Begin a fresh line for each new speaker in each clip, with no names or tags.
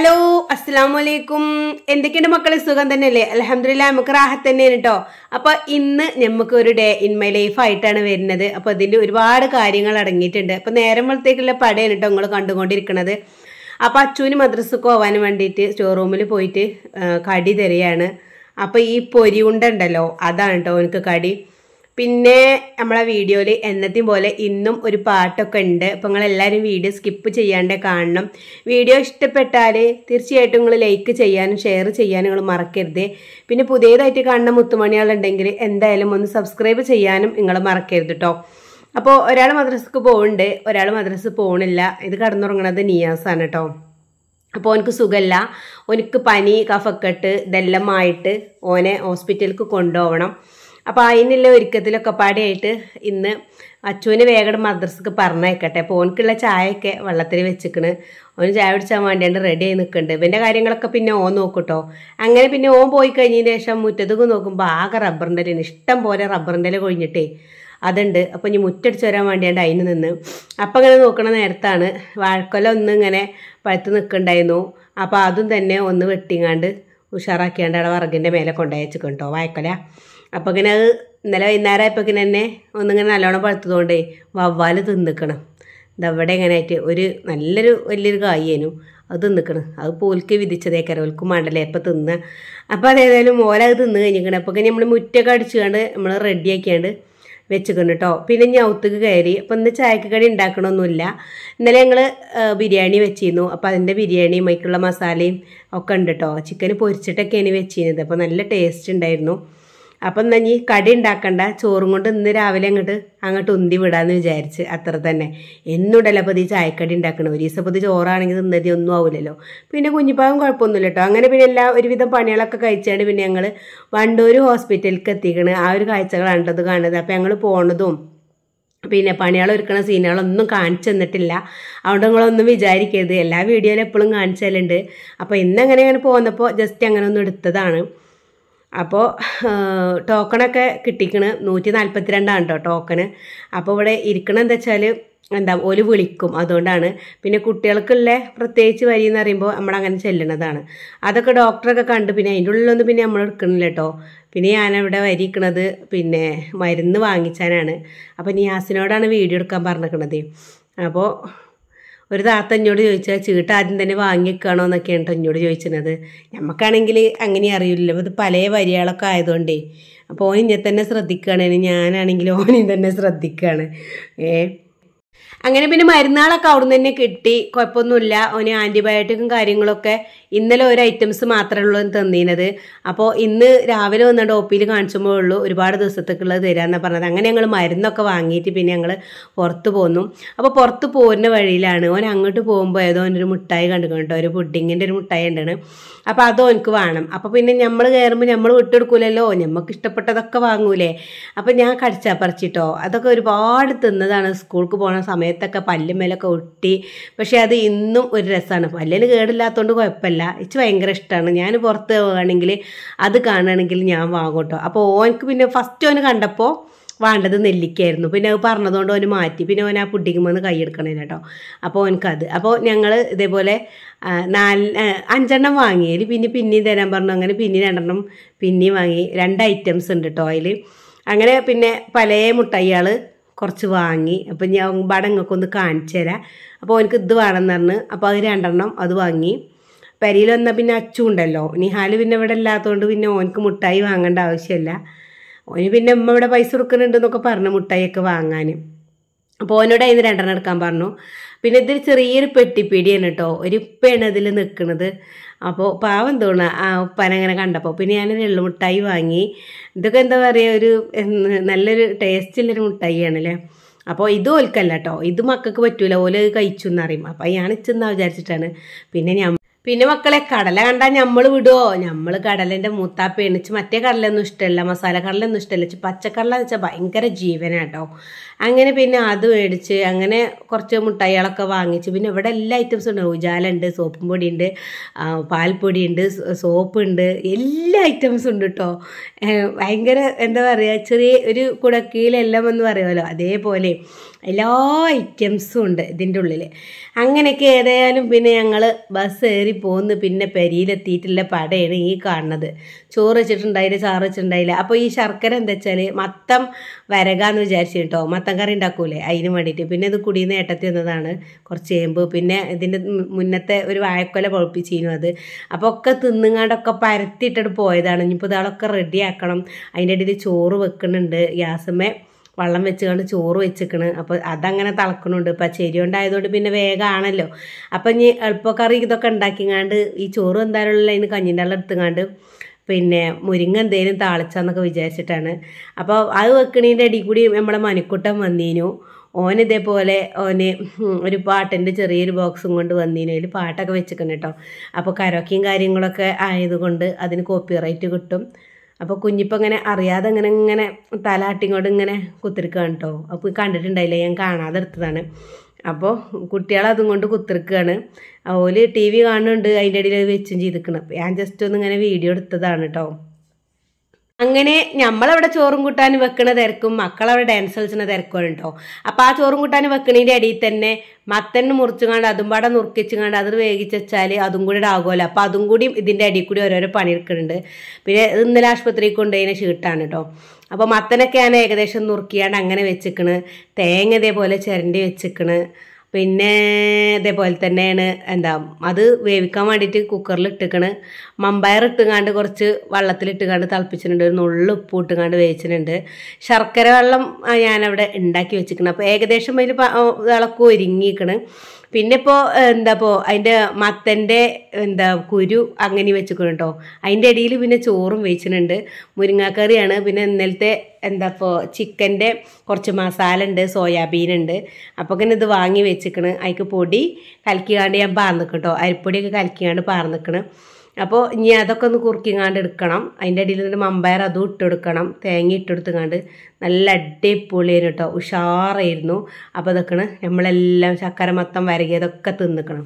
hello അസ്സാം വലൈക്കും എന്തൊക്കെയുണ്ട് മക്കളെ സുഖം തന്നെയല്ലേ അലഹമില്ല നമുക്ക് റാഹത്ത് തന്നെയാണ് കേട്ടോ അപ്പോൾ ഇന്ന് നമുക്ക് ഒരു ഡേ ഇൻ മൈ ലൈഫ് ആയിട്ടാണ് വരുന്നത് അപ്പോൾ ഇതിന് ഒരുപാട് കാര്യങ്ങൾ അടങ്ങിയിട്ടുണ്ട് അപ്പോൾ നേരം വളത്തേക്കുള്ള പടയാണ് കേട്ടോ നിങ്ങൾ കണ്ടുകൊണ്ടിരിക്കുന്നത് അപ്പോൾ അച്ചുവിന് മദ്രസക്ക് പോകാൻ വേണ്ടിയിട്ട് സ്റ്റോർ റൂമിൽ പോയിട്ട് കടി തരികയാണ് അപ്പോൾ ഈ പൊരിയുണ്ട ഉണ്ടല്ലോ അതാണ് കേട്ടോ എനിക്ക് കടി പിന്നെ നമ്മളെ വീഡിയോയിൽ എന്നത്തെയും പോലെ ഇന്നും ഒരു പാട്ടൊക്കെ ഉണ്ട് നിങ്ങൾ എല്ലാവരും വീഡിയോ സ്കിപ്പ് ചെയ്യാണ്ട് കാണണം വീഡിയോ ഇഷ്ടപ്പെട്ടാൽ തീർച്ചയായിട്ടും നിങ്ങൾ ലൈക്ക് ചെയ്യാനും ഷെയർ ചെയ്യാനും നിങ്ങൾ മറക്കരുത് പിന്നെ പുതിയതായിട്ട് കാണുന്ന മുത്തുമണികളുണ്ടെങ്കിൽ എന്തായാലും ഒന്ന് സബ്സ്ക്രൈബ് ചെയ്യാനും നിങ്ങൾ മറക്കരുത് കേട്ടോ അപ്പോൾ ഒരാൾ മദ്രസക്ക് പോകുന്നുണ്ട് ഒരാൾ മദ്രസ് പോകണില്ല ഇത് കടന്നുറങ്ങണത് നിയാസാണ് കേട്ടോ അപ്പോൾ എനിക്ക് സുഖമല്ല എനിക്ക് പനി കഫക്കെട്ട് ഇതെല്ലാമായിട്ട് ഓനെ ഹോസ്പിറ്റലിലേക്ക് കൊണ്ടുപോകണം അപ്പോൾ അതിനുള്ള ഒരുക്കത്തിലൊക്കെ പാടിയായിട്ട് ഇന്ന് അച്ചുവിന് വേഗം മദ്രസക്ക് പറഞ്ഞയക്കട്ടെ അപ്പോൾ ഓനക്കുള്ള ചായയൊക്കെ വെള്ളത്തിൽ വെച്ചിക്കണ് ഓന് ചായ കുടിച്ചാൻ വേണ്ടിയാണ്ട് റെഡി ആയി നിൽക്കുന്നുണ്ട് ഇവൻ്റെ കാര്യങ്ങളൊക്കെ പിന്നെ ഓൻ നോക്കൂട്ടോ അങ്ങനെ പിന്നെ ഓൻ പോയി കഴിഞ്ഞതിന് ശേഷം മുറ്റത്തേക്ക് നോക്കുമ്പോൾ ആകെ റബ്ബറിൻ്റെ ഇല ഇഷ്ടം പോലെ റബ്ബറിൻ്റെ ഇല കൊഴിഞ്ഞിട്ടേ അതുണ്ട് അപ്പോൾ ഇനി മുറ്റടിച്ച് വരാൻ വേണ്ടിയാണ്ട് അതിന് നിന്ന് അപ്പം അങ്ങനെ നോക്കണ നേരത്താണ് വാഴക്കൊല ഒന്ന് ഇങ്ങനെ പഴുത്ത് നിൽക്കണ്ടായിരുന്നു അപ്പോൾ അതും തന്നെ ഒന്ന് വെട്ടിങ്ങാണ്ട് ഉഷാറാക്കിയാണ്ട് അവിടെ വർഗിൻ്റെ മേലെ വെച്ചിട്ടുണ്ടോ വായക്കൊല അപ്പം ഇങ്ങനെ അത് ഇന്നലെ വൈകുന്നേരം ഇങ്ങനെ തന്നെ ഒന്നിങ്ങനെ നല്ലോണം പഴുത്തതുകൊണ്ടേ വവ്വാൽ തിന്നിക്കണം ഇതവിടെ ഇങ്ങനെ ആയിട്ട് ഒരു നല്ലൊരു വലിയൊരു കായേനു അത് തിന്നിക്കണം അത് പോൽക്ക് വിധിച്ചതേക്കാരം ഓൽക്ക് മണ്ടല്ലേ ഇപ്പം തിന്ന അപ്പോൾ അതേതായാലും അത് തിന്ന് കഴിഞ്ഞിരിക്കണം അപ്പോൾ നമ്മൾ മുറ്റൊക്കെ അടിച്ചുകൊണ്ട് നമ്മൾ റെഡിയാക്കിയാണ്ട് വെച്ചിക്കണം കേട്ടോ പിന്നെ ഞൗത്തുക്ക് കയറി അപ്പം ഇന്ന് ചായക്ക് കടി ഉണ്ടാക്കണമൊന്നുമില്ല ഇന്നലെ ഞങ്ങൾ ബിരിയാണി വെച്ചിരുന്നു അപ്പോൾ അതിൻ്റെ ബിരിയാണി മൈക്കുള്ള മസാലയും ഒക്കെ ഉണ്ട് കേട്ടോ ചിക്കൻ പൊരിച്ചിട്ടൊക്കെയാണ് വെച്ചിരുന്നത് അപ്പോൾ നല്ല ടേസ്റ്റ് ഉണ്ടായിരുന്നു അപ്പം എന്നാൽ ഇനി കടി ഉണ്ടാക്കണ്ട ചോറും കൊണ്ട് ഇന്ന് രാവിലെ അങ്ങോട്ട് അങ്ങോട്ട് ഉന്തി വിടാമെന്ന് വിചാരിച്ച് അത്ര തന്നെ എന്നുടല്ല അപ്പോൾ ഈ ചായക്കടി ഉണ്ടാക്കണം ഒരു ദിവസം ഇപ്പോൾ ചോറാണെങ്കിൽ തിന്നതി ഒന്നും ആവില്ലല്ലോ പിന്നെ കുഞ്ഞിപ്പാവും കുഴപ്പമൊന്നുമില്ല കേട്ടോ അങ്ങനെ പിന്നെ എല്ലാ ഒരുവിധം പണികളൊക്കെ കഴിച്ചാണ് പിന്നെ ഞങ്ങൾ വണ്ടൂർ ഹോസ്പിറ്റലിലേക്ക് എത്തിക്കണ് ആ ഒരു കാഴ്ചകൾ കണ്ടത് കാണുന്നത് അപ്പോൾ ഞങ്ങൾ പോണതും പിന്നെ പണിയാൾ ഒരുക്കണ സീനുകളൊന്നും കാണിച്ചു തന്നിട്ടില്ല അതുകൊണ്ട് നിങ്ങളൊന്നും വിചാരിക്കരുത് എല്ലാ വീഡിയോയിലും എപ്പോഴും കാണിച്ചാലുണ്ട് അപ്പോൾ ഇന്നങ്ങനെ അങ്ങനെ പോകുന്നപ്പോൾ ജസ്റ്റ് അങ്ങനെ ഒന്ന് എടുത്തതാണ് അപ്പോൾ ടോക്കണൊക്കെ കിട്ടിക്കണ് നൂറ്റി നാൽപ്പത്തിരണ്ടാണ് കേട്ടോ ടോക്കണ് അപ്പോൾ ഇവിടെ ഇരിക്കണം എന്താ വെച്ചാൽ എന്താ ഒരു വിളിക്കും അതുകൊണ്ടാണ് പിന്നെ കുട്ടികൾക്കുള്ള പ്രത്യേകിച്ച് വരി എന്ന് പറയുമ്പോൾ നമ്മൾ അങ്ങനെ ചെല്ലണതാണ് അതൊക്കെ ഡോക്ടറൊക്കെ കണ്ട് പിന്നെ അതിൻ്റെ ഉള്ളിലൊന്നും പിന്നെ നമ്മൾ എടുക്കണില്ല കേട്ടോ പിന്നെ ഞാനവിടെ വരിക്കണത് പിന്നെ മരുന്ന് വാങ്ങിച്ചാനാണ് അപ്പോൾ നിയാസിനോടാണ് വീഡിയോ എടുക്കാൻ പറഞ്ഞിരിക്കണത് അപ്പോൾ ഒരു താത്ത എന്നോട് ചോദിച്ചാൽ ചീട്ട് ആദ്യം തന്നെ വാങ്ങിക്കണോ എന്നൊക്കെയാണ് കേട്ടോ എന്നോട് ചോദിച്ചത് നമുക്കാണെങ്കിൽ അങ്ങനെ അറിയില്ലല്ലോ ഇത് പല വരികളൊക്കെ ആയതുകൊണ്ടേ അപ്പോൾ ഓൻ ഇന്നെ തന്നെ ശ്രദ്ധിക്കുകയാണ് ഞാനാണെങ്കിൽ ഓനെ തന്നെ ശ്രദ്ധിക്കുകയാണ് ഏ അങ്ങനെ പിന്നെ മരുന്നാളൊക്കെ അവിടുന്ന് തന്നെ കിട്ടി കുഴപ്പമൊന്നുമില്ല അവന് ആൻറ്റിബയോട്ടിക്കും കാര്യങ്ങളൊക്കെ ഇന്നലെ ഒരു ഐറ്റംസ് മാത്രമേ ഉള്ളൂ എന്ന് തന്നീനത് അപ്പോൾ ഇന്ന് രാവിലെ വന്ന ഡോപ്പിയിൽ കാണിച്ചുമ്പോൾ ഉള്ളൂ ഒരുപാട് ദിവസത്തേക്കുള്ളത് തരാമെന്ന് പറഞ്ഞത് അങ്ങനെ ഞങ്ങൾ മരുന്നൊക്കെ വാങ്ങിയിട്ട് പിന്നെ ഞങ്ങൾ പുറത്ത് പോന്നു അപ്പോൾ പുറത്ത് പോകുന്ന വഴിയിലാണ് ഓൻ അങ്ങോട്ട് പോകുമ്പോൾ ഏതോ ഒരു മിഠായി കണ്ടു കേട്ടോ ഒരു പുഡിങ്ങിൻ്റെ ഒരു മിഠായി ഉണ്ടാണ് അപ്പോൾ അതോ എനിക്ക് വേണം അപ്പോൾ പിന്നെ നമ്മൾ കയറുമ്പോൾ നമ്മൾ വിട്ടെടുക്കൂലല്ലോ നമുക്ക് ഇഷ്ടപ്പെട്ടതൊക്കെ വാങ്ങൂലേ അപ്പോൾ ഞാൻ കടിച്ചാൽ പറിച്ചിട്ടോ അതൊക്കെ ഒരുപാട് തിന്നതാണ് സ്കൂൾക്ക് പോകണ സമയത്തൊക്കെ പല്ലുമേലൊക്കെ ഒട്ടി പക്ഷേ അത് ഇന്നും ഒരു രസമാണ് പല്ലിന് കേടില്ലാത്തതുകൊണ്ട് കുഴപ്പമില്ല ഇച്ച് ഭയങ്കര ഇഷ്ടമാണ് ഞാൻ പുറത്ത് പോവുകയാണെങ്കിൽ അത് കാണുകയാണെങ്കിൽ ഞാൻ വാങ്ങും കേട്ടോ അപ്പോൾ ഓനക്ക് പിന്നെ ഫസ്റ്റ് ഓന് കണ്ടപ്പോൾ വേണ്ടത് നെല്ലിക്കായിരുന്നു പിന്നെ അത് പറഞ്ഞതുകൊണ്ട് ഓന് മാറ്റി പിന്നെ ഓൻ ആ പുഡിങ്ങുമ്പോൾ കൈയെടുക്കണില്ല കേട്ടോ അപ്പോൾ ഓനക്കത് അപ്പോൾ ഞങ്ങൾ ഇതേപോലെ നാല് അഞ്ചെണ്ണം വാങ്ങിയതിൽ പിന്നെ പിന്നെയും തരാൻ പറഞ്ഞു അങ്ങനെ പിന്നെ രണ്ടെണ്ണം പിന്നെയും വാങ്ങി രണ്ട് ഐറ്റംസ് ഉണ്ട് കേട്ടോ അതിൽ അങ്ങനെ പിന്നെ പല മുട്ടയ്യാൾ കുറച്ച് വാങ്ങി അപ്പം ഞാൻ ബടങ്ങൾക്ക് ഒന്ന് കാണിച്ചു തരാം അപ്പോൾ അവനക്ക് ഇത് വേണമെന്ന് പറഞ്ഞ് അപ്പോൾ അത് രണ്ടെണ്ണം അത് വാങ്ങി പെരയിൽ വന്നാൽ പിന്നെ അച്ചു ഉണ്ടല്ലോ നിഹാൽ പിന്നെ ഇവിടെ ഇല്ലാത്തതുകൊണ്ട് പിന്നെ ഓനക്ക് മുട്ടായി വാങ്ങേണ്ട ആവശ്യമില്ല ഓന് പിന്നെ ഉമ്മ ഇവിടെ പൈസ കൊടുക്കുന്നുണ്ട് എന്നൊക്കെ പറഞ്ഞു മുട്ടായിയൊക്കെ വാങ്ങാൻ അപ്പോൾ ഓനോട് അതിന് രണ്ടെണ്ണം എടുക്കാൻ പറഞ്ഞു പിന്നെ ഇതിൽ ചെറിയൊരു പെട്ടിപ്പീടിയാണ് കേട്ടോ ഒരു പെണ്ണതിൽ നിൽക്കുന്നത് അപ്പോൾ പാവം തോണ ആ ഉപ്പാനങ്ങനെ കണ്ടപ്പോൾ പിന്നെ ഞാനൊരു എള്ളുമിഠായി വാങ്ങി ഇതൊക്കെ എന്താ പറയുക ഒരു നല്ലൊരു ടേസ്റ്റുള്ളൊരു മിഠായിയാണല്ലേ അപ്പോൾ ഇത് ഓൽക്കല്ല കേട്ടോ ഇത് മക്കൾക്ക് പറ്റൂല ഓല് കഴിച്ചു എന്നറിയും അപ്പം ഞാൻ ചെന്നാ വിചാരിച്ചിട്ടാണ് പിന്നെ ഞാൻ പിന്നെ മക്കളെ കടല കണ്ടാൽ നമ്മൾ വിടുവോ നമ്മൾ കടലിൻ്റെ മൂത്താപ്പ് എണിച്ച് മറ്റേ കടലൊന്നും ഇഷ്ടമല്ല മസാല കടലൊന്നും ഇഷ്ടമല്ല പച്ചക്കടല എന്ന് വെച്ചാൽ ഭയങ്കര കേട്ടോ അങ്ങനെ പിന്നെ അത് മേടിച്ച് അങ്ങനെ കുറച്ച് മുട്ടായികളൊക്കെ വാങ്ങിച്ച് പിന്നെ ഇവിടെ എല്ലാ ഐറ്റംസും ഉണ്ട് ഉജാലുണ്ട് സോപ്പും പൊടിയുണ്ട് പാൽപ്പൊടി ഉണ്ട് സോപ്പ് ഉണ്ട് എല്ലാ ഐറ്റംസും ഉണ്ട് കേട്ടോ ഭയങ്കര എന്താ പറയുക ചെറിയ ഒരു കുടക്കീലെല്ലാം എന്ന് പറയുമല്ലോ അതേപോലെ എല്ലാ ഐറ്റംസും ഉണ്ട് ഇതിൻ്റെ ഉള്ളിൽ അങ്ങനെയൊക്കെ ഏതായാലും പിന്നെ ഞങ്ങൾ ബസ് കയറി പോന്ന് പിന്നെ പെരിയിലെത്തിയിട്ടുള്ള പടയാണ് ഈ കാണുന്നത് ചോറ് വെച്ചിട്ടുണ്ടായില്ല ചാറ് വെച്ചിട്ടുണ്ടായില്ല അപ്പോൾ ഈ ശർക്കര എന്താ വെച്ചാൽ മത്തം വരകാന്ന് വിചാരിച്ചു കേട്ടോ മത്തം കറി ഉണ്ടാക്കൂലേ അതിന് വേണ്ടിയിട്ട് പിന്നെ ഇത് കുടിയുന്ന ഏട്ടത്തി വന്നതാണ് കുറച്ച് ചേമ്പ് പിന്നെ ഇതിൻ്റെ മുന്നത്തെ ഒരു വാഴക്കൊല കുഴപ്പിച്ചിരുന്നു അത് അപ്പോൾ ഒക്കെ തിന്നുങ്ങാണ്ടൊക്കെ പരത്തിയിട്ടിട്ട് പോയതാണ് ഇനിയിപ്പോൾ ഇതാളൊക്കെ റെഡിയാക്കണം അതിൻ്റെ ഇടയിൽ ചോറ് വെക്കുന്നുണ്ട് ഗ്യാസമ്മേ വള്ളം വെച്ചുകൊണ്ട് ചോറ് വെച്ചിക്കണ് അപ്പോൾ അതങ്ങനെ തിളക്കണുണ്ട് ഇപ്പം ചെരി ഉണ്ടായതുകൊണ്ട് പിന്നെ വേഗമാണല്ലോ അപ്പം ഇനി എളുപ്പക്കറി ഇതൊക്കെ ഉണ്ടാക്കിങ്ങാണ്ട് ഈ ചോറ് എന്തായാലും അതിന് കഞ്ഞിൻ്റെ വെള്ളം എടുത്തുങ്ങാണ്ട് പിന്നെ മുരിങ്ങ എന്തേലും താളിച്ചാന്നൊക്കെ വിചാരിച്ചിട്ടാണ് അപ്പോൾ അത് വെക്കണേൻ്റെ അടി കൂടി നമ്മളെ മണിക്കുട്ടം വന്നീനു ഓൻ ഇതേപോലെ ഓന് ഒരു പാട്ടിൻ്റെ ചെറിയൊരു ബോക്സും കൊണ്ട് വന്നീനു അതിൽ പാട്ടൊക്കെ വെച്ചിരിക്കണം കേട്ടോ അപ്പോൾ കരോക്കിയും കാര്യങ്ങളൊക്കെ ആയതുകൊണ്ട് അതിന് കോപ്പിറൈറ്റ് കിട്ടും അപ്പോൾ കുഞ്ഞിപ്പോൾ ഇങ്ങനെ അറിയാതെ ഇങ്ങനെ ഇങ്ങനെ തലാട്ടിങ്ങോട്ട് ഇങ്ങനെ കുത്തിരിക്കുകയാണ് കേട്ടോ അപ്പോൾ കണ്ടിട്ടുണ്ടായില്ല ഞാൻ കാണാതെ എടുത്തതാണ് അപ്പോൾ കുട്ടികൾ അതും കൊണ്ട് കുത്തിരിക്കുകയാണ് ഓല് ടി വി കാണുന്നുണ്ട് അതിൻ്റെ ഇടയിൽ വെച്ചും ചെയ്തിരിക്കണം ഞാൻ ജസ്റ്റ് ഒന്ന് ഇങ്ങനെ വീഡിയോ എടുത്തതാണ് കേട്ടോ അങ്ങനെ നമ്മളവിടെ ചോറും കൂട്ടാൻ വെക്കണ തിരക്കും മക്കളവിടെ ഡാൻസ് കളിച്ചുന്ന തിരക്കുകളുണ്ടോ അപ്പോൾ ആ ചോറും കൂട്ടാൻ വെക്കണതിൻ്റെ അടിയിൽ തന്നെ മത്തന്നെ മുറിച്ചുകൊണ്ട് അതും പാടെ നുറുക്കിച്ചുകൊണ്ട് അത് വേവിച്ചാൽ അതും കൂടി ഉണ്ടാകുമല്ലോ അപ്പോൾ അതും കൂടി ഇതിൻ്റെ അടിയിൽ കൂടി ഓരോരോ പണിയെടുക്കുന്നുണ്ട് പിന്നെ ഇന്നലെ ആശുപത്രിയിൽ കൊണ്ടുപോയതിനെ ഷീട്ടാണ് കേട്ടോ അപ്പോൾ മത്തനൊക്കെയാണ് ഏകദേശം നുറുക്കിയാണ്ട് അങ്ങനെ വെച്ചിക്കണ് തേങ്ങ ഇതേപോലെ ചിരണ്ടി വെച്ചിക്കണ് പിന്നെ ഇതേപോലെ തന്നെയാണ് എന്താ അത് വേവിക്കാൻ വേണ്ടിയിട്ട് കുക്കറിൽ ഇട്ടിക്കണ് മമ്പയർ ഇട്ടുകാണ്ട് കുറച്ച് വെള്ളത്തിൽ ഇട്ടുകാണ്ട് തിളപ്പിച്ചിട്ടുണ്ട് ഒരു നുള്ളു ഉപ്പ് ഇട്ടുകാണ്ട് വേവിച്ചിട്ടുണ്ട് ശർക്കര വെള്ളം ഞാനവിടെ ഉണ്ടാക്കി വെച്ചിരിക്കണം അപ്പോൾ ഏകദേശം അതിൽ ഇളക്കം ഒരുങ്ങിയിരിക്കണ് പിന്നെ ഇപ്പോൾ എന്താ ഇപ്പോൾ അതിൻ്റെ മത്തൻ്റെ എന്താ കുരു അങ്ങനെ വെച്ചിട്ടുണ്ടോ അതിന്റെ അതിൻ്റെ ഇടയിൽ പിന്നെ ചോറും വെച്ചിട്ടുണ്ട് മുരിങ്ങാക്കറിയാണ് പിന്നെ ഇന്നലത്തെ എന്താ ഇപ്പോൾ ചിക്കൻ്റെ കുറച്ച് മസാല ഉണ്ട് സോയാബീൻ ഉണ്ട് അപ്പോൾ ഇത് വാങ്ങി വെച്ചിക്കണ് അതിക്ക് പൊടി കലക്കിയാണ്ട് ഞാൻ പാർന്നിക്കട്ടോ അരിപ്പൊടിയൊക്കെ കലക്കിയാണ്ട് പാർന്നിക്കണം അപ്പോൾ ഇനി അതൊക്കെ ഒന്ന് കുറുക്കിങ്ങാണ്ട് എടുക്കണം അതിൻ്റെ അടിയിൽ നിന്നിട്ട് മമ്പയർ അതും ഇട്ടെടുക്കണം തേങ്ങ ഇട്ടെടുത്തുങ്ങാണ്ട് നല്ല അടിപൊളിയായിരുന്നു കേട്ടോ ഉഷാറായിരുന്നു അപ്പോൾ അതൊക്കെ നമ്മളെല്ലാം ശക്കര മത്തം വരകിയതൊക്കെ തിന്നിക്കണം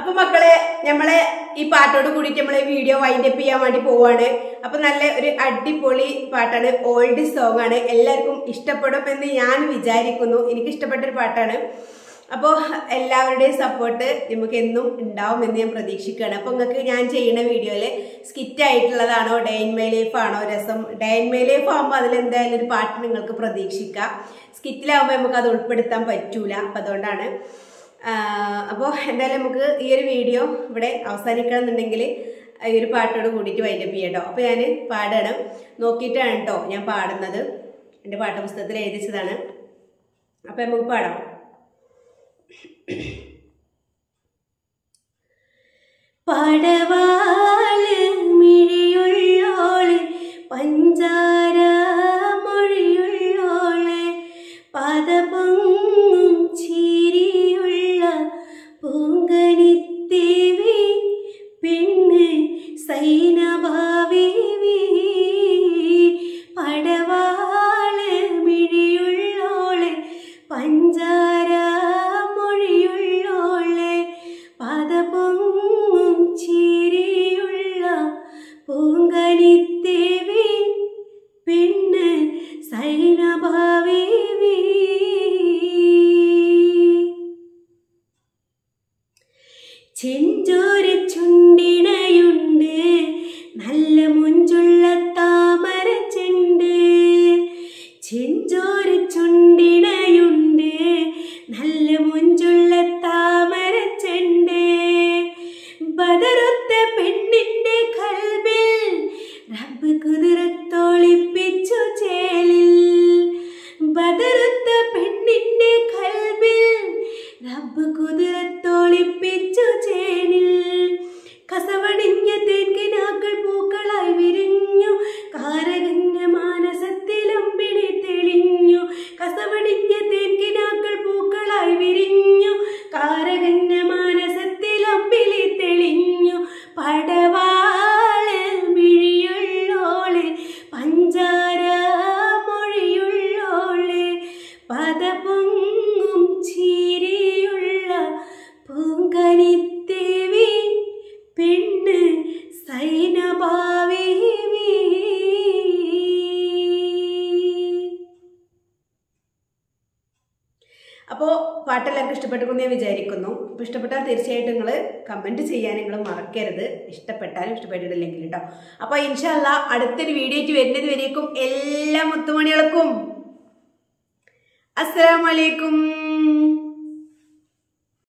അപ്പൊ മക്കളെ നമ്മളെ ഈ പാട്ടോട് കൂടിയിട്ട് നമ്മളെ വീഡിയോ വൈൻഡ് അപ്പ് ചെയ്യാൻ വേണ്ടി പോവാണ് അപ്പൊ നല്ല ഒരു അടിപൊളി പാട്ടാണ് ഓൾഡ് സോങ് ആണ് എല്ലാവർക്കും ഇഷ്ടപ്പെടും എന്ന് ഞാൻ വിചാരിക്കുന്നു എനിക്ക് ഇഷ്ടപ്പെട്ട ഒരു പാട്ടാണ് അപ്പോൾ എല്ലാവരുടെയും സപ്പോർട്ട് നമുക്ക് എന്നും ഉണ്ടാവും എന്ന് ഞാൻ പ്രതീക്ഷിക്കുകയാണ് അപ്പോൾ നിങ്ങൾക്ക് ഞാൻ ചെയ്യുന്ന വീഡിയോയിൽ സ്കിറ്റ് ആയിട്ടുള്ളതാണോ ഡേ ഇൻ മൈ ലൈഫ് ആണോ രസം ഡേ ഇൻ മൈ ലൈഫ് ആകുമ്പോൾ അതിലെന്തായാലും ഒരു പാട്ട് നിങ്ങൾക്ക് പ്രതീക്ഷിക്കാം സ്കിറ്റിലാവുമ്പോൾ നമുക്ക് അത് ഉൾപ്പെടുത്താൻ പറ്റൂല അപ്പം അതുകൊണ്ടാണ് അപ്പോൾ എന്തായാലും നമുക്ക് ഈ ഒരു വീഡിയോ ഇവിടെ അവസാനിക്കണം എന്നുണ്ടെങ്കിൽ ഈ ഒരു പാട്ടോട് കൂടിയിട്ട് വൈൻഡപ്പ് ചെയ്യാം കേട്ടോ അപ്പോൾ ഞാൻ പാടണം നോക്കിയിട്ടാണ് കേട്ടോ ഞാൻ പാടുന്നത് എൻ്റെ പാട്ടപുസ്തകത്തിൽ എഴുതിച്ചതാണ് അപ്പോൾ നമുക്ക് പാടാം
படவா नमः
അപ്പോൾ പാട്ടെല്ലാവർക്കും ഇഷ്ടപ്പെട്ടു ഞാൻ വിചാരിക്കുന്നു അപ്പോൾ ഇഷ്ടപ്പെട്ടാൽ തീർച്ചയായിട്ടും നിങ്ങൾ കമൻറ്റ് ചെയ്യാൻ നിങ്ങൾ മറക്കരുത് ഇഷ്ടപ്പെട്ടാലും ഇഷ്ടപ്പെട്ടിട്ടില്ലെങ്കിൽ കേട്ടോ അപ്പോൾ ഇൻഷല്ല അടുത്തൊരു വീഡിയോയ്ക്ക് വരുന്നത് വരേക്കും എല്ലാ മുത്തുമണികൾക്കും അസ്സാം വലൈക്കും